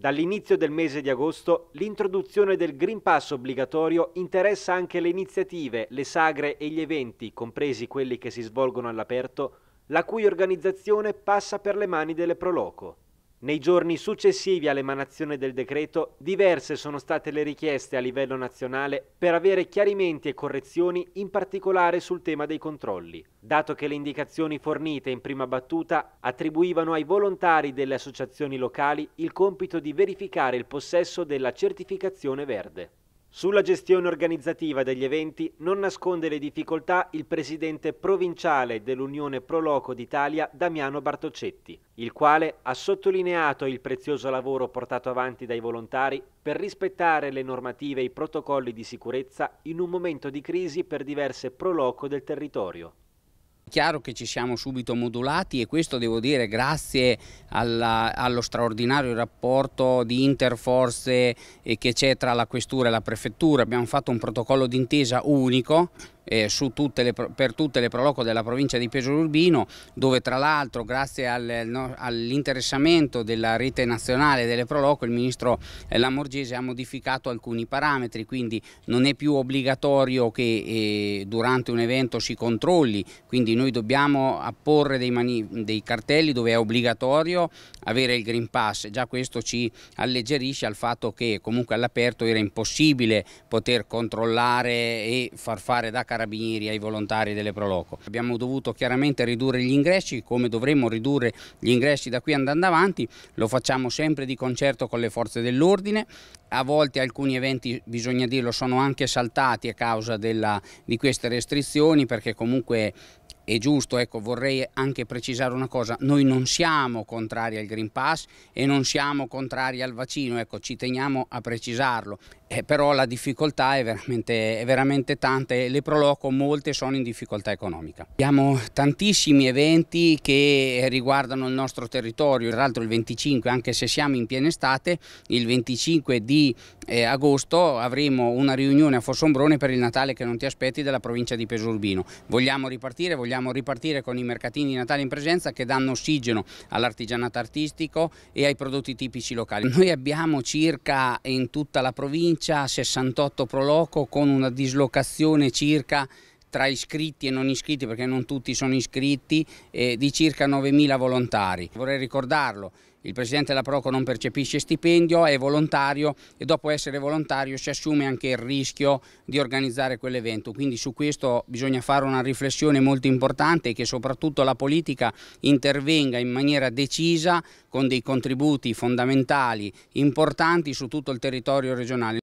Dall'inizio del mese di agosto l'introduzione del Green Pass obbligatorio interessa anche le iniziative, le sagre e gli eventi, compresi quelli che si svolgono all'aperto, la cui organizzazione passa per le mani delle Proloco. Nei giorni successivi all'emanazione del decreto, diverse sono state le richieste a livello nazionale per avere chiarimenti e correzioni in particolare sul tema dei controlli, dato che le indicazioni fornite in prima battuta attribuivano ai volontari delle associazioni locali il compito di verificare il possesso della certificazione verde. Sulla gestione organizzativa degli eventi non nasconde le difficoltà il presidente provinciale dell'Unione Proloco d'Italia Damiano Bartocetti, il quale ha sottolineato il prezioso lavoro portato avanti dai volontari per rispettare le normative e i protocolli di sicurezza in un momento di crisi per diverse proloco del territorio. Chiaro che ci siamo subito modulati e questo devo dire grazie alla, allo straordinario rapporto di interforze eh, che c'è tra la questura e la prefettura. Abbiamo fatto un protocollo d'intesa unico eh, tutte le, per tutte le proloco della provincia di Pesaro Urbino, dove tra l'altro grazie al, no, all'interessamento della rete nazionale delle proloco il ministro eh, Lamorgese ha modificato alcuni parametri, quindi non è più obbligatorio che eh, durante un evento si controlli, quindi noi dobbiamo apporre dei, mani, dei cartelli dove è obbligatorio avere il Green Pass, già questo ci alleggerisce al fatto che comunque all'aperto era impossibile poter controllare e far fare da cartelli carabinieri, ai volontari delle Proloco. Abbiamo dovuto chiaramente ridurre gli ingressi, come dovremmo ridurre gli ingressi da qui andando avanti, lo facciamo sempre di concerto con le forze dell'ordine, a volte alcuni eventi, bisogna dirlo, sono anche saltati a causa della, di queste restrizioni perché comunque è giusto, ecco, vorrei anche precisare una cosa, noi non siamo contrari al Green Pass e non siamo contrari al vaccino, ecco, ci teniamo a precisarlo, eh, però la difficoltà è veramente, è veramente tanta e le Proloco molte sono in difficoltà economica. Abbiamo tantissimi eventi che riguardano il nostro territorio, tra l'altro il 25, anche se siamo in piena estate, il 25 di eh, agosto avremo una riunione a Fossombrone per il Natale che non ti aspetti della provincia di Pesurbino. Vogliamo ripartire, vogliamo vogliamo ripartire con i mercatini di Natale in presenza che danno ossigeno all'artigianato artistico e ai prodotti tipici locali. Noi abbiamo circa in tutta la provincia 68 proloco con una dislocazione circa tra iscritti e non iscritti, perché non tutti sono iscritti, eh, di circa 9.000 volontari. Vorrei ricordarlo, il presidente della Proco non percepisce stipendio, è volontario e dopo essere volontario si assume anche il rischio di organizzare quell'evento, quindi su questo bisogna fare una riflessione molto importante e che soprattutto la politica intervenga in maniera decisa con dei contributi fondamentali importanti su tutto il territorio regionale.